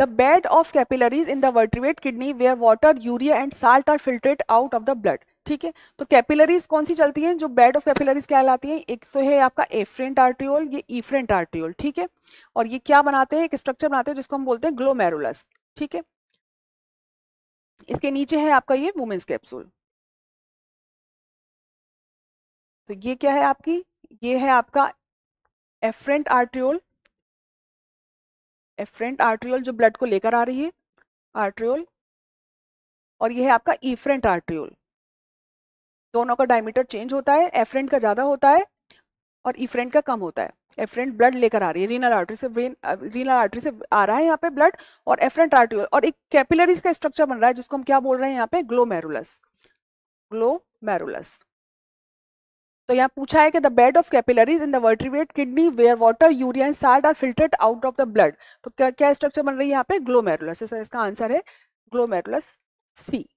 the bed of capillaries in the vertebrate kidney where water urea and salt are filtrate out of the blood ठीक है तो capillaries कौन सी चलती हैं जो बेड ऑफ कैपिलरीज कहलाती हैं एक तो है आपका एफ्रेंट आर्ट्रियोल ये ईफ्रेंट आर्ट्रियोल ठीक है और ये क्या बनाते हैं एक स्ट्रक्चर बनाते हैं जिसको हम बोलते हैं ग्लोमेरुलस ठीक है इसके नीचे है आपका ये वुमेन्स कैप्सूल तो ये क्या है आपकी ये है आपका एफ्रेंट आर्ट्रियोल एफ्रेंट आर्ट्रियोल जो ब्लड को लेकर आ रही है आर्ट्रियोल और यह है आपका ईफ्रेंट आर्ट्रियोल दोनों का डायमीटर चेंज होता है एफ्रेंट का ज़्यादा होता है और ईफ्रेंट का कम होता है एफ्रेंट ब्लड लेकर आ रही है रीनल आर्ट्री से ब्रेन रीनल आर्ट्री से आ रहा है यहाँ पे ब्लड और एफ्रेंट आर्ट्रियोल और एक कैपिलरीज का स्ट्रक्चर बन रहा है जिसको हम क्या बोल रहे हैं यहाँ पे ग्लोमेरुलस ग्लोमेरुलस तो यहाँ पूछा है कि the bed of capillaries in the vertebrate kidney where water urea and salt are filtered out of the blood तो क्या क्या स्ट्रक्चर बन रही है यहाँ पे ग्लोमेरुलस इसका आंसर है ग्लोमेरुलस सी